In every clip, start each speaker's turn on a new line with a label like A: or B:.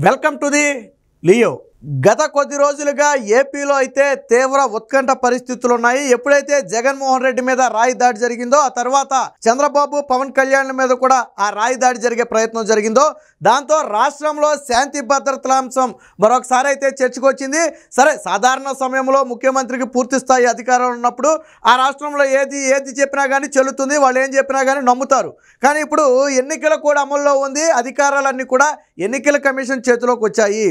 A: Welcome to the Leo. గత కొద్ది రోజులుగా ఏపీలో అయితే తీవ్ర ఉత్కంఠ పరిస్థితులు ఉన్నాయి ఎప్పుడైతే జగన్మోహన్ రెడ్డి మీద రాయి దాడి జరిగిందో ఆ తర్వాత చంద్రబాబు పవన్ కళ్యాణ్ మీద కూడా ఆ రాయి దాడి జరిగే ప్రయత్నం జరిగిందో దాంతో రాష్ట్రంలో శాంతి భద్రతల అంశం మరొకసారి అయితే చర్చకొచ్చింది సరే సాధారణ సమయంలో ముఖ్యమంత్రికి పూర్తి స్థాయి అధికారాలు ఉన్నప్పుడు ఆ రాష్ట్రంలో ఏది ఏది చెప్పినా కానీ చెల్లుతుంది వాళ్ళు ఏం చెప్పినా కానీ నమ్ముతారు కానీ ఇప్పుడు ఎన్నికల కూడా అమల్లో ఉంది అధికారాలన్నీ కూడా ఎన్నికల కమిషన్ చేతిలోకి వచ్చాయి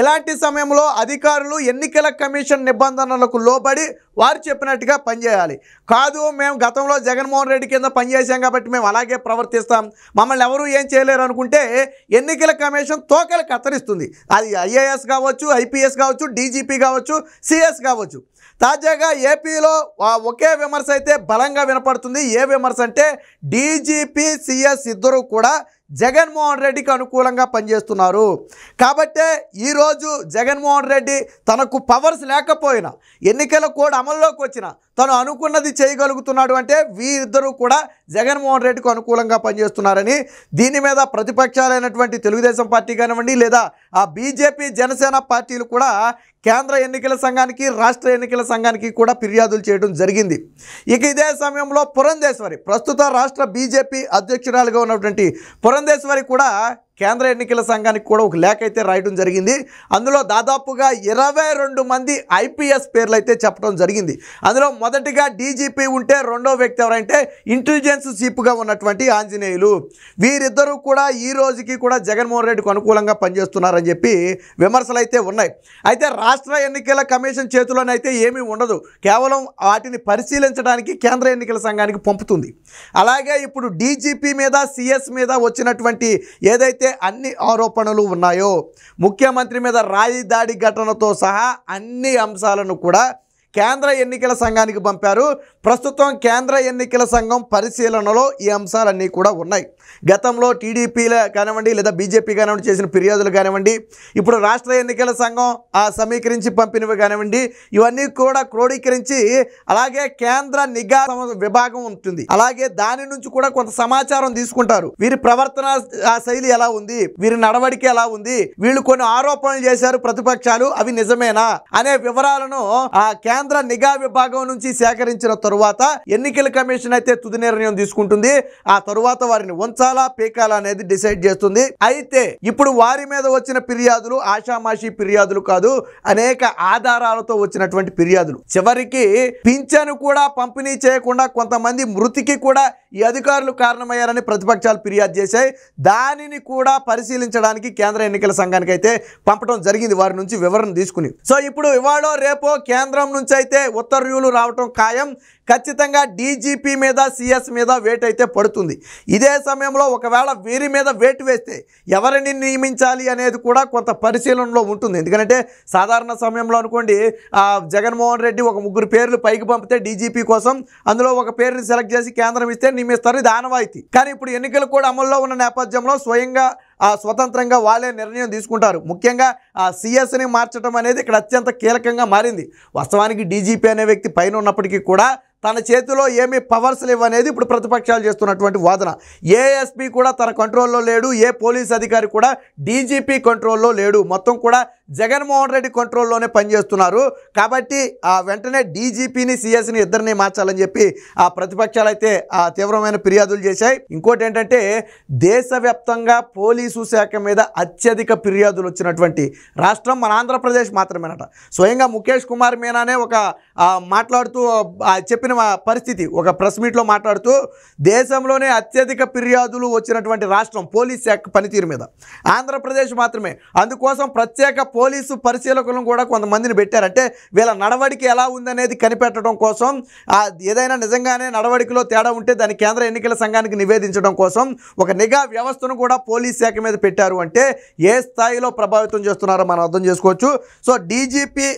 A: ఇలాంటి సమయంలో అధికారులు ఎన్నికల కమిషన్ నిబంధనలకు లోబడి వారు చెప్పినట్టుగా పనిచేయాలి కాదు మేము గతంలో జగన్మోహన్ రెడ్డి కింద పనిచేసాం కాబట్టి మేము అలాగే ప్రవర్తిస్తాం మమ్మల్ని ఎవరూ ఏం చేయలేరు అనుకుంటే ఎన్నికల కమిషన్ తోకలు కత్తిరిస్తుంది అది ఐఏఎస్ కావచ్చు ఐపీఎస్ కావచ్చు డీజీపీ కావచ్చు సిఎస్ కావచ్చు తాజాగా ఏపీలో ఒకే విమర్శ అయితే బలంగా వినపడుతుంది ఏ విమర్శ అంటే డీజీపీ సిఎస్ ఇద్దరూ కూడా జగన్మోహన్ రెడ్డికి అనుకూలంగా పనిచేస్తున్నారు కాబట్టే ఈరోజు జగన్మోహన్ రెడ్డి తనకు పవర్స్ లేకపోయినా ఎన్నికల కోడ్ అమల్లోకి వచ్చిన తను అనుకున్నది చేయగలుగుతున్నాడు అంటే వీరిద్దరూ కూడా జగన్మోహన్ రెడ్డికి అనుకూలంగా పనిచేస్తున్నారని దీని మీద ప్రతిపక్షాలైనటువంటి తెలుగుదేశం పార్టీ కానివ్వండి లేదా ఆ బీజేపీ జనసేన పార్టీలు కూడా కేంద్ర ఎన్నికల సంఘానికి రాష్ట్ర ఎన్నికల సంఘానికి కూడా ఫిర్యాదులు చేయడం జరిగింది ఇక ఇదే సమయంలో పురంధేశ్వరి ప్రస్తుత రాష్ట్ర బీజేపీ అధ్యక్షురాలుగా ఉన్నటువంటి పురంధేశ్వరి కూడా కేంద్ర ఎన్నికల సంఘానికి కూడా ఒక లేఖ అయితే రాయడం జరిగింది అందులో దాదాపుగా ఇరవై రెండు మంది ఐపీఎస్ పేర్లు అయితే చెప్పడం జరిగింది అందులో మొదటిగా డీజీపీ ఉంటే రెండో వ్యక్తి ఎవరంటే ఇంటెలిజెన్స్ చీఫ్గా ఉన్నటువంటి ఆంజనేయులు వీరిద్దరూ కూడా ఈ రోజుకి కూడా జగన్మోహన్ రెడ్డికి అనుకూలంగా పనిచేస్తున్నారని చెప్పి విమర్శలు అయితే ఉన్నాయి అయితే రాష్ట్ర ఎన్నికల కమిషన్ చేతిలోనైతే ఏమీ ఉండదు కేవలం వాటిని పరిశీలించడానికి కేంద్ర ఎన్నికల సంఘానికి పంపుతుంది అలాగే ఇప్పుడు డీజీపీ మీద సిఎస్ మీద వచ్చినటువంటి ఏదైతే ఏవైతే అన్ని ఆరోపణలు ఉన్నాయో ముఖ్యమంత్రి మీద రాయి దాడి ఘటనతో సహా అన్ని అంశాలను కూడా కేంద్ర ఎన్నికల సంఘానికి పంపారు ప్రస్తుతం కేంద్ర ఎన్నికల సంఘం పరిశీలనలో ఈ అంశాలన్నీ కూడా ఉన్నాయి గతంలో టీడీపీల కానివ్వండి లేదా బీజేపీ కానివ్వండి చేసిన ఫిర్యాదులు కానివ్వండి ఇప్పుడు రాష్ట్ర ఎన్నికల సంఘం ఆ సమీకరించి పంపినవి కానివ్వండి ఇవన్నీ కూడా క్రోడీకరించి అలాగే కేంద్ర నిఘా విభాగం ఉంటుంది అలాగే దాని నుంచి కూడా కొంత సమాచారం తీసుకుంటారు వీరి ప్రవర్తన శైలి ఎలా ఉంది వీరి నడవడిక ఎలా ఉంది వీళ్ళు కొన్ని ఆరోపణలు చేశారు ప్రతిపక్షాలు అవి నిజమేనా అనే వివరాలను ఆ కేంద్ర కేంద్ర నిఘా విభాగం నుంచి సేకరించిన తరువాత ఎన్నికల కమిషన్ అయితే తుది నిర్ణయం తీసుకుంటుంది ఆ తరువాత వారిని ఉంచాలా పీకాలా అనేది డిసైడ్ చేస్తుంది అయితే ఇప్పుడు వారి మీద వచ్చిన ఫిర్యాదులు ఆషామాషి ఫిర్యాదులు కాదు అనేక ఆధారాలతో వచ్చినటువంటి ఫిర్యాదులు చివరికి పింఛను కూడా పంపిణీ చేయకుండా కొంతమంది మృతికి కూడా ఈ అధికారులు కారణమయ్యారని ప్రతిపక్షాలు ఫిర్యాదు చేశాయి దానిని కూడా పరిశీలించడానికి కేంద్ర ఎన్నికల సంఘానికి అయితే పంపడం జరిగింది వారి నుంచి వివరణ తీసుకుని సో ఇప్పుడు ఇవాళ రేపో కేంద్రం నుంచి అయితే ఉత్తర్వులు రావటం ఖాయం ఖచ్చితంగా డీజీపీ మీద సిఎస్ మీద వేట్ అయితే పడుతుంది ఇదే సమయంలో ఒకవేళ వీరి మీద వేటు వేస్తే ఎవరిని నియమించాలి అనేది కూడా కొంత పరిశీలనలో ఉంటుంది ఎందుకంటే సాధారణ సమయంలో అనుకోండి జగన్మోహన్ రెడ్డి ఒక ముగ్గురు పేర్లు పైకి పంపితే డీజీపీ కోసం అందులో ఒక పేరుని సెలెక్ట్ చేసి కేంద్రం ఇస్తే నియమిస్తారు ఇది ఆనవాయితీ కానీ ఇప్పుడు ఎన్నికలు కూడా అమల్లో ఉన్న నేపథ్యంలో స్వయంగా స్వతంత్రంగా వాళ్ళే నిర్ణయం తీసుకుంటారు ముఖ్యంగా ఆ సిఎస్ని మార్చడం అనేది ఇక్కడ అత్యంత కీలకంగా మారింది వాస్తవానికి డీజీపీ అనే వ్యక్తి పైన ఉన్నప్పటికీ కూడా తన చేతిలో ఏమీ పవర్స్ లేవనేది ఇప్పుడు ప్రతిపక్షాలు చేస్తున్నటువంటి వాదన ఏఎస్పీ కూడా తన కంట్రోల్లో లేడు ఏ పోలీస్ అధికారి కూడా డీజీపీ కంట్రోల్లో లేడు మొత్తం కూడా జగన్మోహన్ రెడ్డి కంట్రోల్లోనే పనిచేస్తున్నారు కాబట్టి ఆ వెంటనే డీజీపీని సిఎస్ని ఇద్దరిని మార్చాలని చెప్పి ఆ ప్రతిపక్షాలు అయితే ఆ తీవ్రమైన ఫిర్యాదులు చేశాయి ఇంకోటి ఏంటంటే దేశవ్యాప్తంగా పోలీసు శాఖ మీద అత్యధిక ఫిర్యాదులు వచ్చినటువంటి రాష్ట్రం మన ఆంధ్రప్రదేశ్ మాత్రమేనట స్వయంగా ముఖేష్ కుమార్ మీనానే ఒక మాట్లాడుతూ చెప్పిన పరిస్థితి ఒక ప్రెస్ మీట్లో మాట్లాడుతూ దేశంలోనే అత్యధిక ఫిర్యాదులు వచ్చినటువంటి రాష్ట్రం పోలీస్ శాఖ పనితీరు మీద ఆంధ్రప్రదేశ్ మాత్రమే అందుకోసం ప్రత్యేక పోలీసు పరిశీలకులను కూడా కొంతమందిని పెట్టారంటే వీళ్ళ నడవడికి ఎలా ఉందనేది కనిపెట్టడం కోసం ఏదైనా నిజంగానే నడవడికలో తేడా ఉంటే దాన్ని కేంద్ర ఎన్నికల సంఘానికి నివేదించడం కోసం ఒక నిఘా వ్యవస్థను కూడా పోలీస్ శాఖ మీద పెట్టారు అంటే ఏ స్థాయిలో ప్రభావితం చేస్తున్నారో మనం అర్థం చేసుకోవచ్చు సో డీజీపీ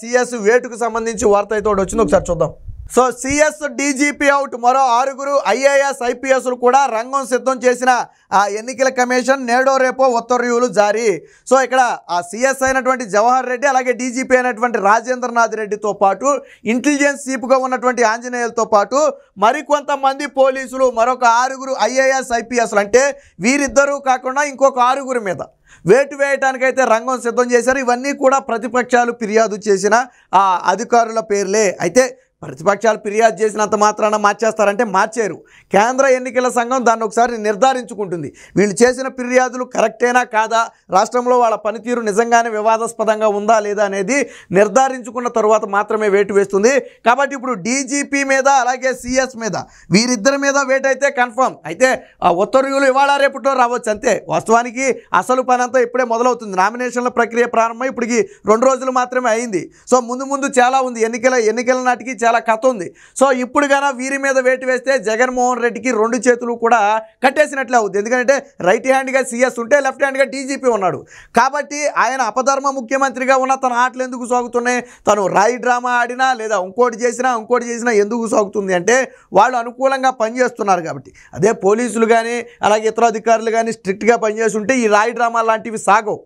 A: సిఎస్ వేటుకు సంబంధించి వార్త అయితే వచ్చింది ఒకసారి చూద్దాం సో సిఎస్ డీజీపీ అవుట్ మరో ఆరుగురు ఐఏఎస్ ఐపీఎస్లు కూడా రంగం సిద్ధం చేసిన ఆ ఎన్నికల కమిషన్ నేడో రేపో ఉత్తర్వులు జారీ సో ఇక్కడ ఆ సిఎస్ అయినటువంటి జవహర్ రెడ్డి అలాగే డీజీపీ అయినటువంటి రాజేంద్రనాథ్ రెడ్డితో పాటు ఇంటెలిజెన్స్ చీఫ్గా ఉన్నటువంటి ఆంజనేయులతో పాటు మరికొంతమంది పోలీసులు మరొక ఆరుగురు ఐఏఎస్ ఐపీఎస్లు అంటే వీరిద్దరూ కాకుండా ఇంకొక ఆరుగురు మీద వేటు వేయటానికైతే రంగం సిద్ధం చేశారు ఇవన్నీ కూడా ప్రతిపక్షాలు ఫిర్యాదు చేసిన ఆ అధికారుల పేర్లే అయితే ప్రతిపక్షాలు ఫిర్యాదు చేసినంత మాత్రాన మార్చేస్తారంటే మార్చారు కేంద్ర ఎన్నికల సంఘం దాన్ని ఒకసారి నిర్ధారించుకుంటుంది వీళ్ళు చేసిన ఫిర్యాదులు కరెక్టేనా కాదా రాష్ట్రంలో వాళ్ళ పనితీరు నిజంగానే వివాదాస్పదంగా ఉందా లేదా అనేది నిర్ధారించుకున్న తరువాత మాత్రమే వేటు వేస్తుంది కాబట్టి ఇప్పుడు డీజీపీ మీద అలాగే సిఎస్ మీద వీరిద్దరి మీద వేటు అయితే కన్ఫర్మ్ అయితే ఆ ఉత్తర్వులు ఇవాళ రేపుటో రావచ్చు అంతే వాస్తవానికి అసలు పని అంతా ఇప్పుడే మొదలవుతుంది నామినేషన్ల ప్రక్రియ ప్రారంభం ఇప్పటికి రెండు రోజులు మాత్రమే అయింది సో ముందు ముందు చాలా ఉంది ఎన్నికల ఎన్నికల నాటికి చాలా చాలా కథ ఉంది సో ఇప్పుడు కానీ వీరి మీద వేటు వేస్తే జగన్మోహన్ రెడ్డికి రెండు చేతులు కూడా కట్టేసినట్లే అవుద్ది ఎందుకంటే రైట్ హ్యాండ్గా సీఎస్ ఉంటే లెఫ్ట్ హ్యాండ్గా డీజీపీ ఉన్నాడు కాబట్టి ఆయన అపధర్మ ముఖ్యమంత్రిగా ఉన్న తన ఆటలు ఎందుకు సాగుతున్నాయి తను రాయి డ్రామా ఆడినా లేదా ఇంకోటి చేసినా ఇంకోటి చేసినా ఎందుకు సాగుతుంది అంటే వాళ్ళు అనుకూలంగా పనిచేస్తున్నారు కాబట్టి అదే పోలీసులు కానీ అలాగే ఇతర అధికారులు కానీ స్ట్రిక్ట్గా పనిచేస్తుంటే ఈ రాయి డ్రామా లాంటివి సాగవు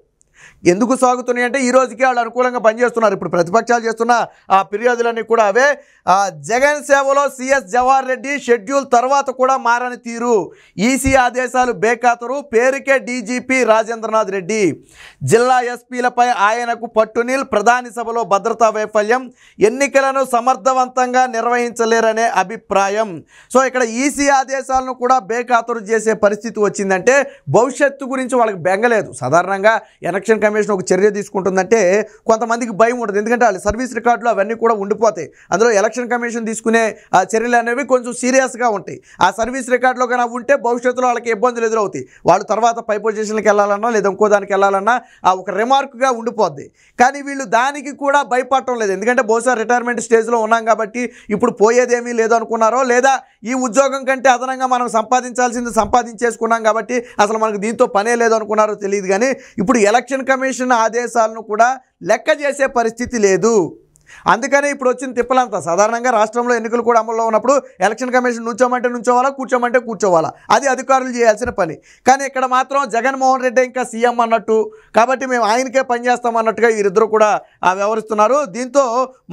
A: ఎందుకు సాగుతున్నాయి అంటే ఈ రోజుకి వాళ్ళు అనుకూలంగా పనిచేస్తున్నారు ఇప్పుడు ప్రతిపక్షాలు చేస్తున్న ఆ ఫిర్యాదులన్నీ కూడా అవే జగన్ సేవలో సిఎస్ జవహర్ రెడ్డి షెడ్యూల్ తర్వాత కూడా మారని తీరు ఈసీ ఆదేశాలు బేఖాతరు పేరుకే డీజీపీ రాజేంద్రనాథ్ రెడ్డి జిల్లా ఎస్పీలపై ఆయనకు పట్టునీల్ ప్రధాని సభలో భద్రతా వైఫల్యం ఎన్నికలను సమర్థవంతంగా నిర్వహించలేరనే అభిప్రాయం సో ఇక్కడ ఈసీ ఆదేశాలను కూడా బేఖాతరు చేసే పరిస్థితి వచ్చిందంటే భవిష్యత్తు గురించి వాళ్ళకి బెంగలేదు సాధారణంగా ఎలక్షన్ ఎలక్షన్ కమిషన్ ఒక చర్య తీసుకుంటుందంటే కొంతమందికి భయం ఉంటుంది ఎందుకంటే వాళ్ళు సర్వీస్ రికార్డులు అవన్నీ కూడా ఉండిపోతాయి అందులో ఎలక్షన్ కమిషన్ తీసుకునే చర్యలు అనేవి కొంచెం సీరియస్గా ఉంటాయి ఆ సర్వీస్ రికార్డులో కానీ ఉంటే భవిష్యత్తులో వాళ్ళకి ఇబ్బందులు ఎదురవుతాయి వాళ్ళు తర్వాత పై పొజిషన్కి వెళ్ళాలన్నా లేదా ఇంకో దానికి వెళ్ళాలన్నా ఆ ఒక రిమార్క్గా ఉండిపోద్ది కానీ వీళ్ళు దానికి కూడా భయపడటం లేదు ఎందుకంటే బహుశా రిటైర్మెంట్ స్టేజ్లో ఉన్నాం కాబట్టి ఇప్పుడు పోయేదేమీ లేదు అనుకున్నారో లేదా ఈ ఉద్యోగం కంటే అదనంగా మనం సంపాదించాల్సింది సంపాదించేసుకున్నాం కాబట్టి అసలు మనకు దీంతో పనే లేదు అనుకున్నారో తెలియదు కానీ ఇప్పుడు ఎలక్షన్ ఎలక్షన్ కమిషన్ ఆదేశాలను కూడా లెక్క చేసే పరిస్థితి లేదు అందుకనే ఇప్పుడు వచ్చిన తిప్పలంతా సాధారణంగా రాష్ట్రంలో ఎన్నికలు కూడా అమల్లో ఉన్నప్పుడు ఎలక్షన్ కమిషన్ నుంచోమంటే నుంచోవాలా కూర్చోమంటే కూర్చోవాలా అది అధికారులు చేయాల్సిన పని కానీ ఇక్కడ మాత్రం జగన్మోహన్ రెడ్డి ఇంకా సీఎం అన్నట్టు కాబట్టి మేము ఆయనకే పనిచేస్తామన్నట్టుగా అన్నట్టుగా వీరిద్దరు కూడా వ్యవహరిస్తున్నారు దీంతో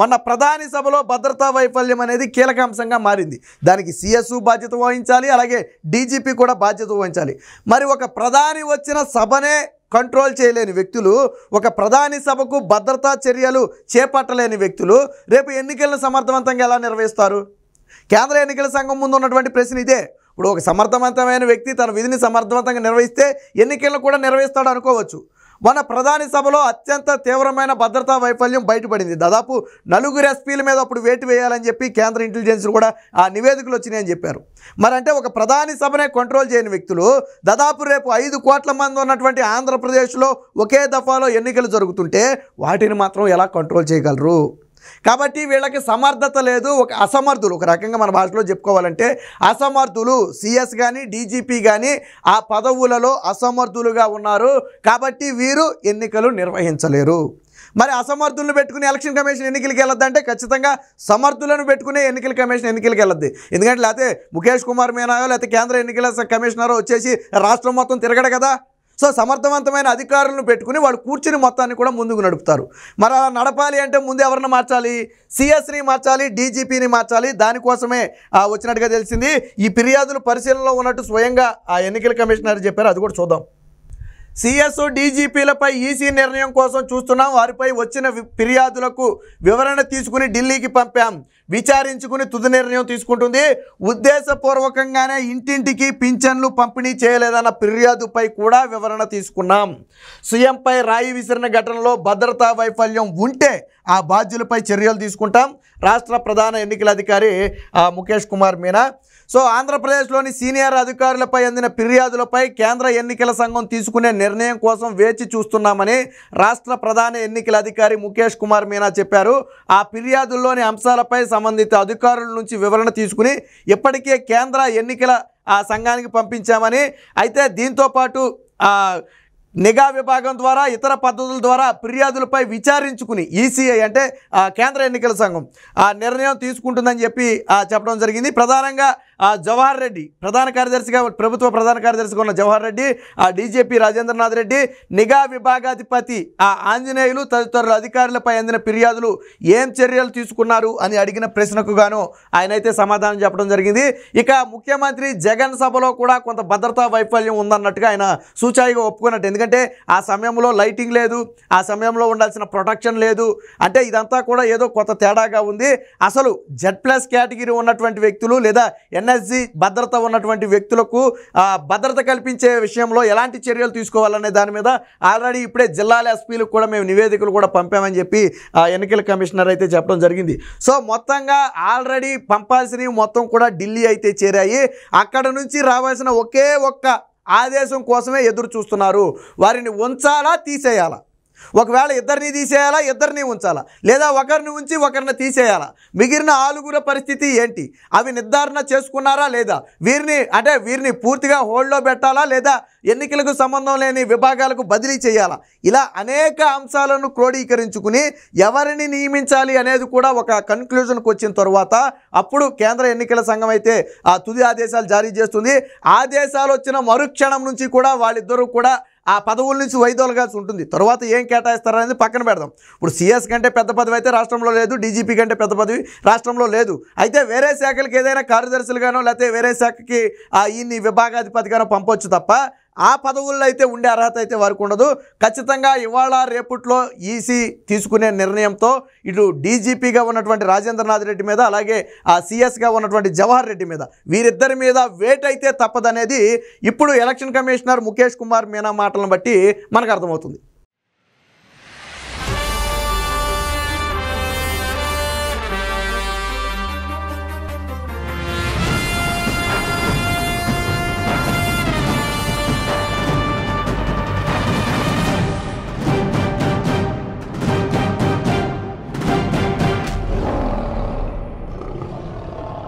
A: మొన్న ప్రధాని సభలో భద్రతా వైఫల్యం అనేది కీలక అంశంగా మారింది దానికి సిఎస్సు బాధ్యత వహించాలి అలాగే డీజీపీ కూడా బాధ్యత వహించాలి మరి ఒక ప్రధాని వచ్చిన సభనే కంట్రోల్ చేయలేని వ్యక్తులు ఒక ప్రధాని సభకు భద్రతా చర్యలు చేపట్టలేని వ్యక్తులు రేపు ఎన్నికలను సమర్థవంతంగా ఎలా నిర్వహిస్తారు కేంద్ర ఎన్నికల సంఘం ముందు ఉన్నటువంటి ప్రశ్న ఇదే ఇప్పుడు ఒక సమర్థవంతమైన వ్యక్తి తన విధిని సమర్థవంతంగా నిర్వహిస్తే ఎన్నికలను కూడా నిర్వహిస్తాడు అనుకోవచ్చు మన ప్రధాని సభలో అత్యంత తీవ్రమైన భద్రతా వైఫల్యం బయటపడింది దాదాపు నలుగురు ఎస్పీల మీద అప్పుడు వేటు వేయాలని చెప్పి కేంద్ర ఇంటెలిజెన్స్ కూడా ఆ నివేదికలు వచ్చినాయని చెప్పారు మరంటే ఒక ప్రధాని సభనే కంట్రోల్ చేయని వ్యక్తులు దాదాపు రేపు ఐదు కోట్ల మంది ఉన్నటువంటి ఆంధ్రప్రదేశ్లో ఒకే దఫాలో ఎన్నికలు జరుగుతుంటే వాటిని మాత్రం ఎలా కంట్రోల్ చేయగలరు కాబట్టి వీళ్ళకి సమర్థత లేదు ఒక అసమర్థులు ఒక రకంగా మన భాషలో చెప్పుకోవాలంటే అసమర్థులు సిఎస్ కానీ డీజీపీ కానీ ఆ పదవులలో అసమర్థులుగా ఉన్నారు కాబట్టి వీరు ఎన్నికలు నిర్వహించలేరు మరి అసమర్థులను పెట్టుకుని ఎలక్షన్ కమిషన్ ఎన్నికలకి వెళ్ళొద్దంటే ఖచ్చితంగా సమర్థులను పెట్టుకునే ఎన్నికల కమిషన్ ఎన్నికలకి వెళ్ళొద్ది ఎందుకంటే లేకపోతే ముఖేష్ కుమార్ మీనాయో లేకపోతే కేంద్ర ఎన్నికల కమిషనర్ వచ్చేసి రాష్ట్రం మొత్తం తిరగడు కదా సో సమర్థవంతమైన అధికారులను పెట్టుకుని వాళ్ళు కూర్చుని మొత్తాన్ని కూడా ముందుకు నడుపుతారు మరి అలా నడపాలి అంటే ముందు ఎవరిని మార్చాలి సిఎస్ని మార్చాలి డీజీపీని మార్చాలి దానికోసమే వచ్చినట్టుగా తెలిసింది ఈ ఫిర్యాదులు పరిశీలనలో ఉన్నట్టు స్వయంగా ఆ ఎన్నికల కమిషనర్ చెప్పారు అది కూడా చూద్దాం సిఎస్ డీజీపీలపై ఈసీ నిర్ణయం కోసం చూస్తున్నాం వారిపై వచ్చిన ఫిర్యాదులకు వివరణ తీసుకుని ఢిల్లీకి పంపాం విచారించుకుని తుది నిర్ణయం తీసుకుంటుంది ఉద్దేశపూర్వకంగానే ఇంటింటికి పింఛన్లు పంపిణీ చేయలేదన్న ఫిర్యాదుపై కూడా వివరణ తీసుకున్నాం సీఎంపై రాయి విసిరిన ఘటనలో భద్రతా వైఫల్యం ఉంటే ఆ బాధ్యులపై చర్యలు తీసుకుంటాం రాష్ట్ర ప్రధాన ఎన్నికల అధికారి ముఖేష్ కుమార్ మీనా సో ఆంధ్రప్రదేశ్లోని సీనియర్ అధికారులపై అందిన ఫిర్యాదులపై కేంద్ర ఎన్నికల సంఘం తీసుకునే నిర్ణయం కోసం వేచి చూస్తున్నామని రాష్ట్ర ప్రధాన ఎన్నికల అధికారి ముఖేష్ కుమార్ మీనా చెప్పారు ఆ ఫిర్యాదుల్లోని అంశాలపై సంబంధిత అధికారుల నుంచి వివరణ తీసుకుని ఇప్పటికే కేంద్ర ఎన్నికల ఆ సంఘానికి పంపించామని అయితే దీంతోపాటు నిఘా విభాగం ద్వారా ఇతర పద్ధతుల ద్వారా ఫిర్యాదులపై విచారించుకుని ఈసీఐ అంటే కేంద్ర ఎన్నికల సంఘం ఆ నిర్ణయం తీసుకుంటుందని చెప్పి చెప్పడం జరిగింది ప్రధానంగా జవహర్ రెడ్డి ప్రధాన కార్యదర్శిగా ప్రభుత్వ ప్రధాన కార్యదర్శిగా ఉన్న జవహర్ రెడ్డి ఆ డీజీపీ రాజేంద్రనాథ్ రెడ్డి నిఘా విభాగాధిపతి ఆ ఆంజనేయులు తదితరుల అధికారులపై అందిన ఫిర్యాదులు ఏం చర్యలు తీసుకున్నారు అని అడిగిన ప్రశ్నకు గాను ఆయనైతే సమాధానం చెప్పడం జరిగింది ఇక ముఖ్యమంత్రి జగన్ సభలో కూడా కొంత భద్రతా వైఫల్యం ఉందన్నట్టుగా ఆయన సూచాయిగా ఒప్పుకున్నట్టు ఎందుకంటే ఆ సమయంలో లైటింగ్ లేదు ఆ సమయంలో ఉండాల్సిన ప్రొటెక్షన్ లేదు అంటే ఇదంతా కూడా ఏదో కొత్త తేడాగా ఉంది అసలు జెడ్ ప్లస్ కేటగిరీ ఉన్నటువంటి వ్యక్తులు లేదా ఎన్ ఎన్ఎస్జి భద్రత ఉన్నటువంటి వ్యక్తులకు భద్రత కల్పించే విషయంలో ఎలాంటి చర్యలు తీసుకోవాలనే దాని మీద ఆల్రెడీ ఇప్పుడే జిల్లాల ఎస్పీలకు కూడా మేము నివేదికలు కూడా పంపామని చెప్పి ఎన్నికల కమిషనర్ అయితే చెప్పడం జరిగింది సో మొత్తంగా ఆల్రెడీ పంపాల్సినవి మొత్తం కూడా ఢిల్లీ అయితే చేరాయి అక్కడ నుంచి రావాల్సిన ఒకే ఒక్క ఆదేశం కోసమే ఎదురు చూస్తున్నారు వారిని ఉంచాలా తీసేయాలా ఒకవేళ ఇద్దరిని తీసేయాలా ఇద్దరిని ఉంచాలా లేదా ఒకరిని ఉంచి ఒకరిని తీసేయాలా మిగిలిన ఆలుగుర పరిస్థితి ఏంటి అవి నిర్ధారణ చేసుకున్నారా లేదా వీరిని అంటే వీరిని పూర్తిగా హోల్డ్లో పెట్టాలా లేదా ఎన్నికలకు సంబంధం లేని విభాగాలకు బదిలీ చేయాలా ఇలా అనేక అంశాలను క్రోడీకరించుకుని ఎవరిని నియమించాలి అనేది కూడా ఒక కన్క్లూజన్కి వచ్చిన తర్వాత అప్పుడు కేంద్ర ఎన్నికల సంఘం అయితే ఆ తుది ఆదేశాలు జారీ చేస్తుంది ఆదేశాలు వచ్చిన మరుక్షణం నుంచి కూడా వాళ్ళిద్దరూ కూడా ఆ పదవుల నుంచి వైదొలగాల్సి ఉంటుంది తర్వాత ఏం కేటాయిస్తారనేది పక్కన పెడదాం ఇప్పుడు సీఎస్ కంటే పెద్ద పదవి అయితే రాష్ట్రంలో లేదు డీజీపీ కంటే పెద్ద పదవి రాష్ట్రంలో లేదు అయితే వేరే శాఖలకు ఏదైనా కార్యదర్శులుగానో లేకపోతే వేరే శాఖకి ఈ విభాగాధిపతిగానో పంపవచ్చు తప్ప ఆ పదవుల్లో అయితే ఉండే అర్హత అయితే వారికి ఉండదు ఖచ్చితంగా ఇవాళ రేపట్లో ఈసీ తీసుకునే నిర్ణయంతో ఇటు డీజీపీగా ఉన్నటువంటి రాజేంద్రనాథ్ రెడ్డి మీద అలాగే ఆ సిఎస్గా ఉన్నటువంటి జవహర్ రెడ్డి మీద వీరిద్దరి మీద వేట్ అయితే తప్పదనేది ఇప్పుడు ఎలక్షన్ కమిషనర్ ముఖేష్ కుమార్ మీనా మాటలను బట్టి మనకు అర్థమవుతుంది